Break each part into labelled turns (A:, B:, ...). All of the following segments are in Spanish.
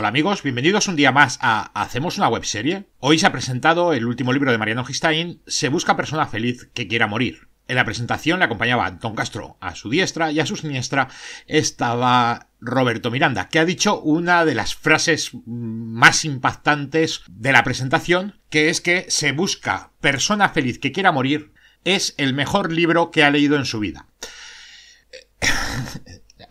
A: Hola amigos, bienvenidos un día más a Hacemos una webserie. Hoy se ha presentado el último libro de Mariano Gistain, Se busca persona feliz que quiera morir. En la presentación le acompañaba Don Castro a su diestra y a su siniestra estaba Roberto Miranda, que ha dicho una de las frases más impactantes de la presentación, que es que Se busca persona feliz que quiera morir es el mejor libro que ha leído en su vida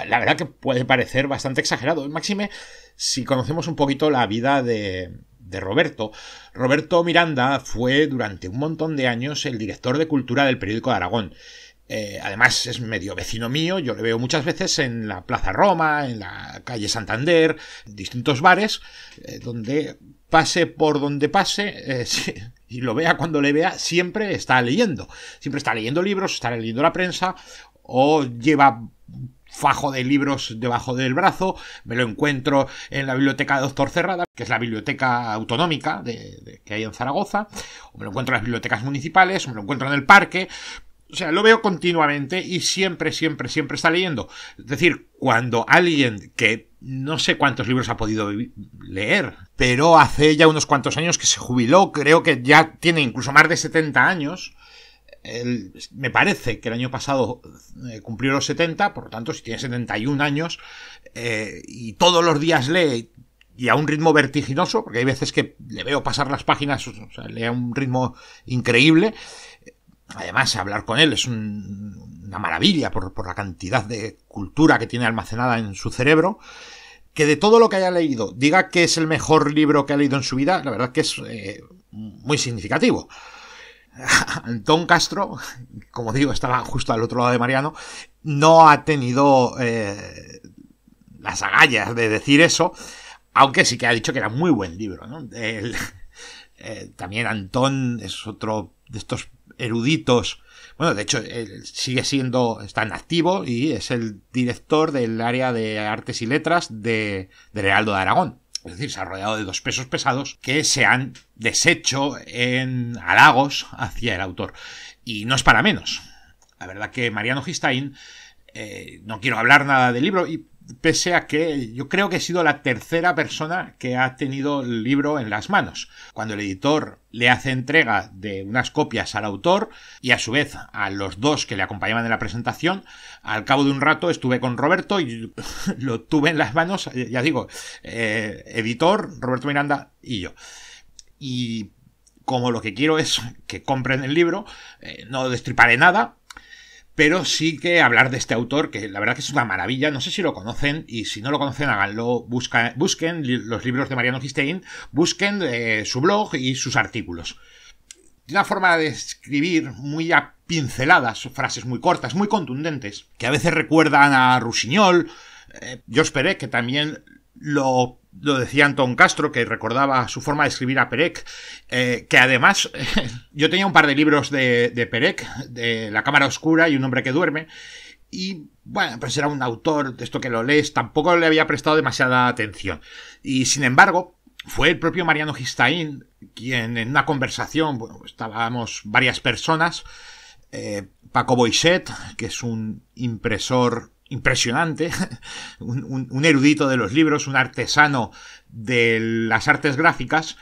A: la verdad que puede parecer bastante exagerado. ¿eh? Máxime, si conocemos un poquito la vida de, Roberto. Roberto Miranda fue durante un montón de años el director de cultura del periódico de Aragón. Eh, además es medio vecino mío, yo le veo muchas veces en la Plaza Roma, en la calle Santander, en distintos bares, eh, donde pase por donde pase y lo vea cuando le vea, siempre está leyendo. Siempre está leyendo libros, está leyendo la prensa o lleva fajo de libros debajo del brazo, me lo encuentro en la biblioteca de Doctor Cerrada, que es la biblioteca autonómica que hay en Zaragoza, o me lo encuentro en las bibliotecas municipales, o me lo encuentro en el parque, o sea, lo veo continuamente y siempre, siempre, siempre está leyendo. Es decir, cuando alguien que no sé cuántos libros ha podido leer, pero hace ya unos cuantos años que se jubiló, creo que ya tiene incluso más de 70 años, me parece que el año pasado eh, cumplió los 70, por lo tanto, si tiene 71 años eh, y todos los días lee y a un ritmo vertiginoso, porque hay veces que le veo pasar las páginas, o sea, lee a un ritmo increíble. Eh, además, hablar con él es una maravilla por, la cantidad de cultura que tiene almacenada en su cerebro que de todo lo que haya leído diga que es el mejor libro que ha leído en su vida, la verdad que es muy significativo. Antón Castro, como digo, estaba justo al otro lado de Mariano, no ha tenido eh, las agallas de decir eso, aunque sí que ha dicho que era muy buen libro. Eh, también Antón es otro de estos eruditos. Bueno, de hecho, sigue siendo, está en activo y es el director del área de artes y letras de, de Realdo de Aragón es decir, se ha rodeado de dos pesos pesados que se han deshecho en halagos hacia el autor. Y no es para menos. La verdad que Mariano Gistain eh, no quiero hablar nada del libro, y pese a que yo creo que he sido la tercera persona que ha tenido el libro en las manos. Cuando el editor le hace entrega de unas copias al autor y a su vez a los dos que le acompañaban en la presentación, al cabo de un rato estuve con Roberto y lo tuve en las manos, eh, ya digo, eh, editor, Roberto Miranda y yo. Y como lo que quiero es que compren el libro, no destriparé nada, pero sí que hablar de este autor, que la verdad que es una maravilla, no sé si lo conocen, y si no lo conocen, háganlo, busquen los libros de Mariano Gistein, busquen eh, su blog y sus artículos. Tiene una forma de escribir muy a pinceladas, frases muy cortas, muy contundentes, que a veces recuerdan a Rusiñol, eh, yo esperé que también lo lo decía Anton Castro, que recordaba su forma de escribir a Perec, eh, que además yo tenía un par de libros de, Perec, de La Cámara Oscura y Un hombre que duerme, y bueno, pues era un autor, de esto que lo lees, tampoco le había prestado demasiada atención. Y sin embargo, fue el propio Mariano Gistaín quien en una conversación, bueno, estábamos varias personas, eh, Paco Boiset, que es un impresor impresionante, un, erudito de los libros, un artesano de las artes gráficas,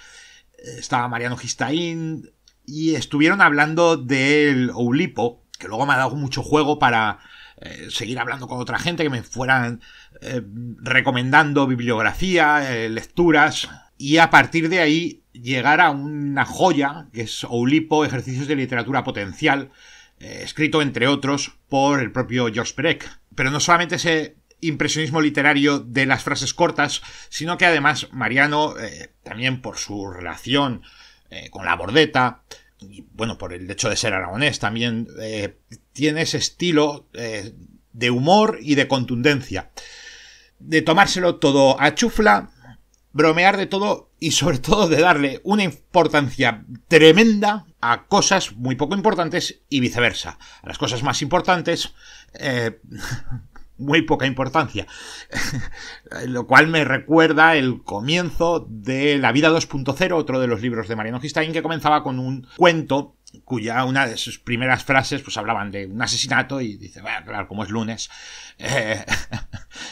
A: eh, estaba Mariano Gistaín, y estuvieron hablando del Oulipo, que luego me ha dado mucho juego para eh, seguir hablando con otra gente, que me fueran eh, recomendando bibliografía, lecturas, y a partir de ahí llegar a una joya, que es Oulipo, Ejercicios de Literatura Potencial, escrito entre otros por el propio George Perec pero no solamente ese impresionismo literario de las frases cortas, sino que además Mariano, eh, también por su relación eh, con la bordeta, y bueno, por el hecho de ser aragonés, también eh, tiene ese estilo de humor y de contundencia, de tomárselo todo a chufla bromear de todo y sobre todo de darle una importancia tremenda a cosas muy poco importantes y viceversa. A las cosas más importantes, eh, muy poca importancia. Lo cual me recuerda el comienzo de La vida 2.0, otro de los libros de Mariano Gistain, que comenzaba con un cuento cuya una de sus primeras frases pues hablaban de un asesinato y dice, bueno, claro, como es lunes, eh,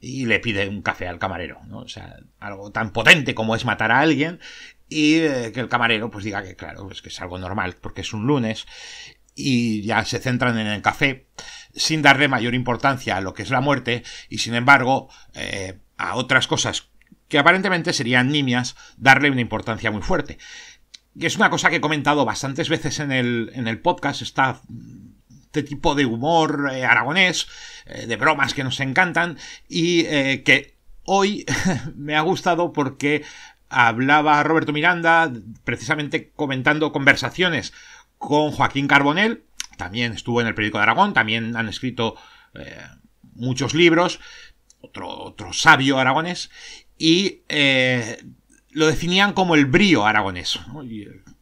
A: y le pide un café al camarero, ¿no? O sea, algo tan potente como es matar a alguien y eh, que el camarero pues diga que claro, es que es algo normal porque es un lunes y ya se centran en el café sin darle mayor importancia a lo que es la muerte y sin embargo eh, a otras cosas que aparentemente serían nimias darle una importancia muy fuerte. Y es una cosa que he comentado bastantes veces en el, en el podcast, está este tipo de humor eh, aragonés, eh, de bromas que nos encantan y eh, que hoy me ha gustado porque hablaba Roberto Miranda precisamente comentando conversaciones con Joaquín Carbonell, también estuvo en el periódico de Aragón, también han escrito muchos libros, otro, otro sabio aragonés, y lo definían como el brío aragonés.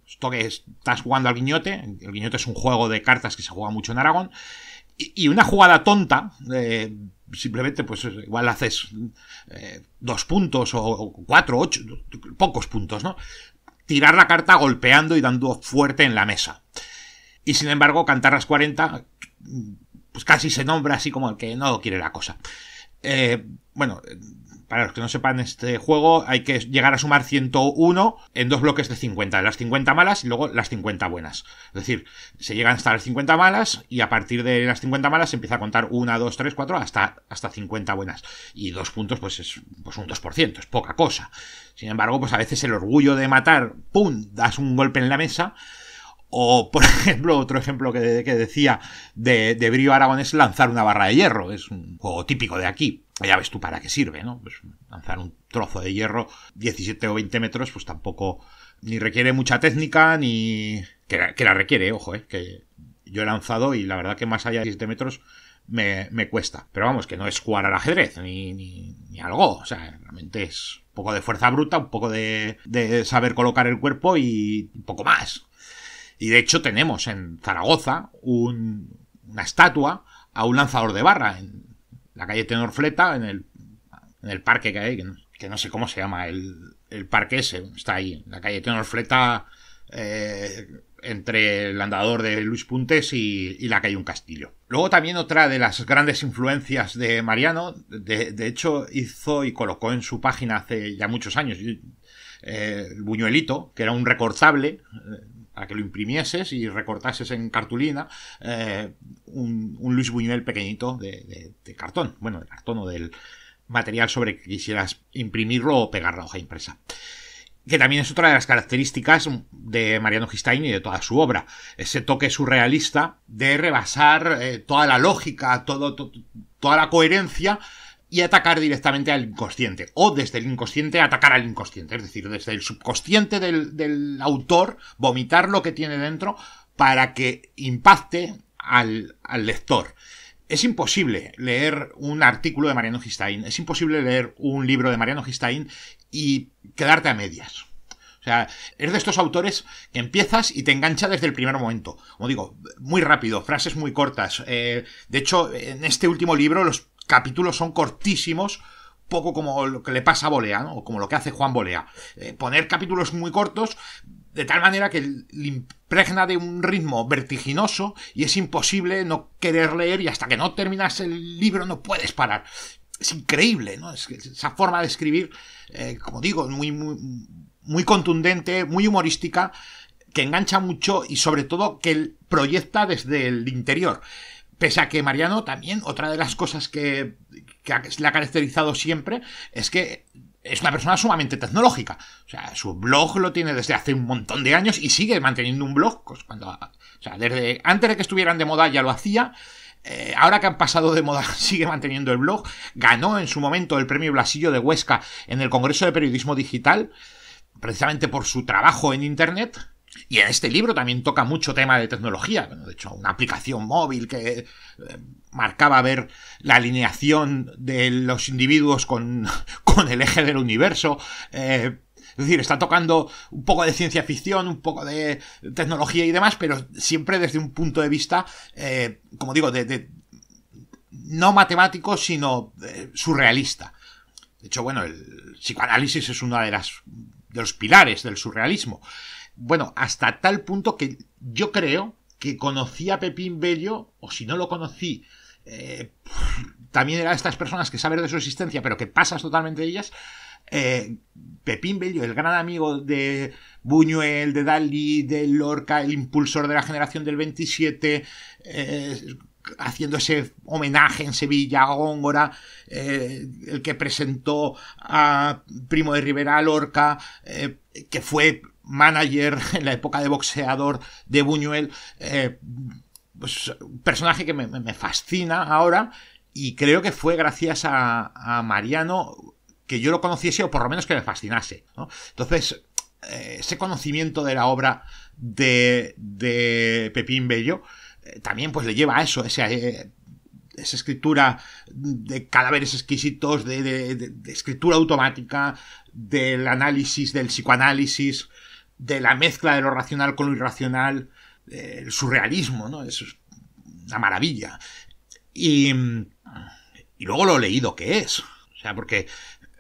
A: Esto que estás jugando al guiñote, el guiñote es un juego de cartas que se juega mucho en Aragón, y, una jugada tonta, eh, simplemente pues igual haces eh, dos puntos o, cuatro, ocho, pocos puntos, ¿no? Tirar la carta golpeando y dando fuerte en la mesa. Y sin embargo, las 40, pues casi se nombra así como el que no quiere la cosa. Eh, bueno, para los que no sepan este juego, hay que llegar a sumar 101 en dos bloques de 50. Las 50 malas y luego las 50 buenas. Es decir, se llegan hasta las 50 malas y a partir de las 50 malas se empieza a contar 1, 2, 3, 4 hasta, hasta 50 buenas. Y dos puntos pues es pues, un 2%, es poca cosa. Sin embargo, pues a veces el orgullo de matar, ¡pum!, das un golpe en la mesa. O, por ejemplo, otro ejemplo que, decía de, de Brío Aragón es lanzar una barra de hierro. Es un juego típico de aquí ya ves tú para qué sirve, ¿no? Pues lanzar un trozo de hierro 17 o 20 metros, pues tampoco ni requiere mucha técnica, ni... que la, requiere, ojo, ¿eh? que yo he lanzado y la verdad que más allá de 17 metros me, cuesta. Pero vamos, que no es jugar al ajedrez, ni, ni, algo, o sea, realmente es un poco de fuerza bruta, un poco de, saber colocar el cuerpo y un poco más. Y de hecho tenemos en Zaragoza una estatua a un lanzador de barra, en, la calle Tenorfleta, en el, en el parque que hay, que no, sé cómo se llama el, el, parque ese, está ahí, la calle Tenorfleta, eh, entre el andador de Luis Puntes y, la calle Un Castillo. Luego también otra de las grandes influencias de Mariano, de, hecho hizo y colocó en su página hace ya muchos años, el eh, buñuelito, que era un recortable, eh, a que lo imprimieses y recortases en cartulina eh, un, Luis Buñuel pequeñito de, cartón, bueno, de cartón o del material sobre que quisieras imprimirlo o pegar la hoja impresa. Que también es otra de las características de Mariano Gistain y de toda su obra. Ese toque surrealista de rebasar eh, toda la lógica, todo, toda la coherencia y atacar directamente al inconsciente, o desde el inconsciente atacar al inconsciente, es decir, desde el subconsciente del, autor, vomitar lo que tiene dentro para que impacte al, lector. Es imposible leer un artículo de Mariano Gistain, es imposible leer un libro de Mariano Gistain y quedarte a medias. O sea, es de estos autores que empiezas y te engancha desde el primer momento. Como digo, muy rápido, frases muy cortas. Eh, de hecho, en este último libro, los capítulos son cortísimos, poco como lo que le pasa a Bolea, o como lo que hace Juan Bolea. Eh, poner capítulos muy cortos de tal manera que le impregna de un ritmo vertiginoso y es imposible no querer leer y hasta que no terminas el libro no puedes parar. Es increíble, ¿no? Es que esa forma de escribir, eh, como digo, muy, muy, muy contundente, muy humorística, que engancha mucho y sobre todo que proyecta desde el interior. Pese a que Mariano también, otra de las cosas que, le ha caracterizado siempre es que es una persona sumamente tecnológica. O sea, su blog lo tiene desde hace un montón de años y sigue manteniendo un blog. Pues cuando, o sea, desde antes de que estuvieran de moda ya lo hacía. Eh, ahora que han pasado de moda, sigue manteniendo el blog. Ganó en su momento el premio Blasillo de Huesca en el Congreso de Periodismo Digital, precisamente por su trabajo en Internet. Y en este libro también toca mucho tema de tecnología. Bueno, de hecho, una aplicación móvil que eh, marcaba ver la alineación de los individuos con, con el eje del universo. Eh, es decir, está tocando un poco de ciencia ficción, un poco de tecnología y demás, pero siempre desde un punto de vista, eh, como digo, de, no matemático, sino surrealista. De hecho, bueno, el psicoanálisis es uno de, las, de los pilares del surrealismo bueno, hasta tal punto que yo creo que conocí a Pepín Bello, o si no lo conocí, eh, también era de estas personas que saben de su existencia, pero que pasas totalmente de ellas. Eh, Pepín Bello, el gran amigo de Buñuel, de Dalí, de Lorca, el impulsor de la generación del 27, eh, haciendo ese homenaje en Sevilla a Góngora, el que presentó a Primo de Rivera a Lorca, que fue manager, en la época de boxeador de Buñuel, eh, pues, un personaje que me, fascina ahora y creo que fue gracias a, Mariano que yo lo conociese o por lo menos que me fascinase. Entonces, eh, ese conocimiento de la obra de, Pepín Bello eh, también pues le lleva a eso, esa escritura de cadáveres exquisitos, de, escritura automática, del análisis, del psicoanálisis, de la mezcla de lo racional con lo irracional, el surrealismo, ¿no? Es una maravilla. Y, y luego lo he leído que es. O sea, porque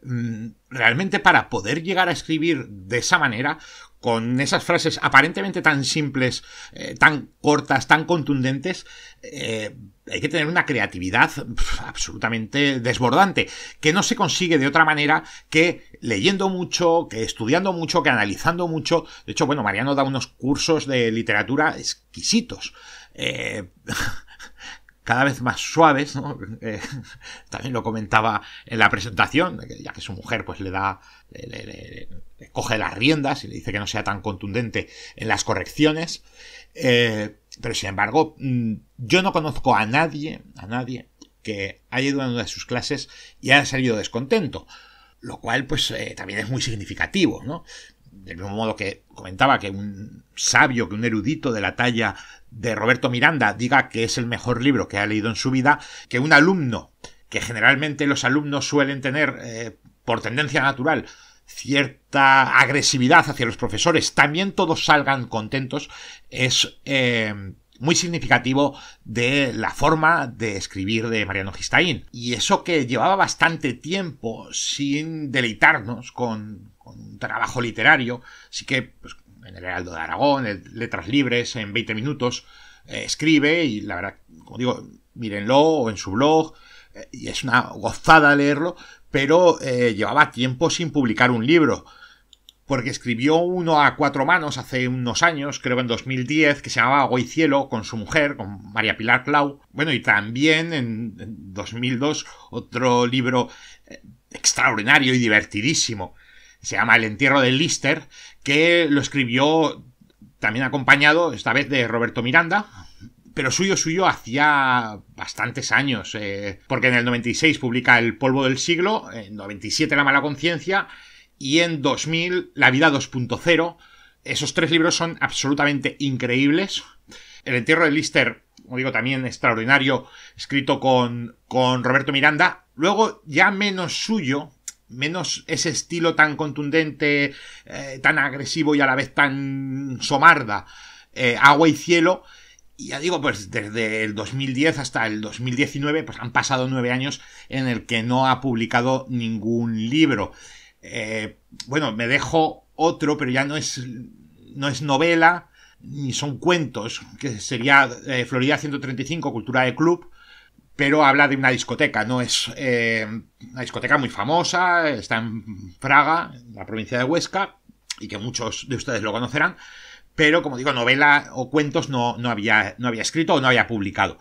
A: Mm, realmente para poder llegar a escribir de esa manera, con esas frases aparentemente tan simples, eh, tan cortas, tan contundentes, eh, hay que tener una creatividad absolutamente desbordante, que no se consigue de otra manera que leyendo mucho, que estudiando mucho, que analizando mucho. De hecho, bueno, Mariano da unos cursos de literatura exquisitos. Eh, cada vez más suaves, eh, también lo comentaba en la presentación, ya que su mujer pues le da, le, coge las riendas y le dice que no sea tan contundente en las correcciones, eh, pero sin embargo, mm, yo no conozco a nadie, a nadie que haya ido a una de sus clases y haya salido descontento, lo cual pues eh, también es muy significativo, ¿no? Del mismo modo que comentaba que un sabio, que un erudito de la talla de Roberto Miranda diga que es el mejor libro que ha leído en su vida, que un alumno, que generalmente los alumnos suelen tener eh, por tendencia natural cierta agresividad hacia los profesores, también todos salgan contentos, es eh, muy significativo de la forma de escribir de Mariano Gistaín. Y eso que llevaba bastante tiempo sin deleitarnos con, un trabajo literario, así que pues, en el Heraldo de Aragón, en Letras Libres, en 20 minutos, eh, escribe y la verdad, como digo, mírenlo o en su blog, eh, y es una gozada leerlo, pero eh, llevaba tiempo sin publicar un libro, porque escribió uno a cuatro manos hace unos años, creo en 2010, que se llamaba Agua Cielo, con su mujer, con María Pilar Clau. Bueno, y también en, en 2002 otro libro extraordinario y divertidísimo, se llama El entierro de Lister, que lo escribió también acompañado, esta vez de Roberto Miranda, pero suyo suyo hacía bastantes años, eh, porque en el 96 publica El polvo del siglo, en 97 La mala conciencia y en 2000 La vida 2.0. Esos tres libros son absolutamente increíbles. El entierro de Lister, como digo, también extraordinario, escrito con, con Roberto Miranda. Luego, ya menos suyo, menos ese estilo tan contundente, eh, tan agresivo y a la vez tan somarda, eh, agua y cielo. Y ya digo, pues desde el 2010 hasta el 2019, pues han pasado nueve años en el que no ha publicado ningún libro. Eh, bueno, me dejo otro, pero ya no es, no es novela, ni son cuentos, que sería Florida 135, Cultura de Club, pero habla de una discoteca, no es eh, una discoteca muy famosa, está en Praga, en la provincia de Huesca, y que muchos de ustedes lo conocerán, pero como digo, novela o cuentos no, había, no había escrito o no había publicado.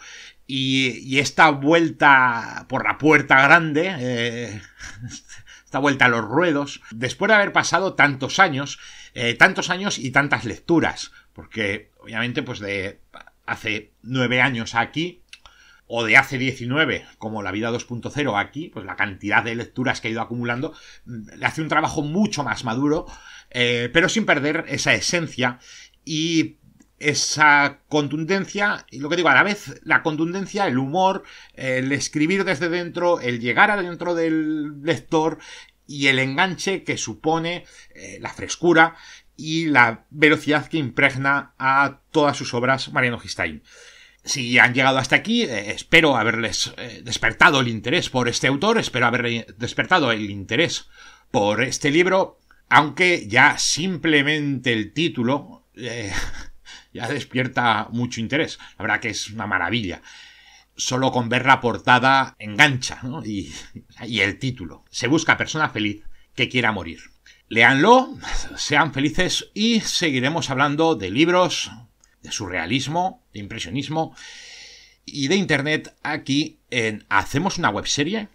A: Y, esta vuelta por la puerta grande, eh, esta vuelta a los ruedos, después de haber pasado tantos años, eh, tantos años y tantas lecturas, porque obviamente pues de hace nueve años aquí, o de hace 19, como la vida 2.0 aquí, pues la cantidad de lecturas que ha ido acumulando, mm, le hace un trabajo mucho más maduro, eh, pero sin perder esa esencia y esa contundencia, y lo que digo, a la vez la contundencia, el humor, el escribir desde dentro, el llegar adentro del lector y el enganche que supone eh, la frescura y la velocidad que impregna a todas sus obras Mariano Gistain si han llegado hasta aquí, eh, espero haberles eh, despertado el interés por este autor, espero haberles despertado el interés por este libro, aunque ya simplemente el título eh, ya despierta mucho interés. La verdad que es una maravilla. Solo con ver la portada engancha ¿no? y, y el título. Se busca persona feliz que quiera morir. Leanlo, sean felices y seguiremos hablando de libros, de surrealismo, de impresionismo y de internet aquí en Hacemos una webserie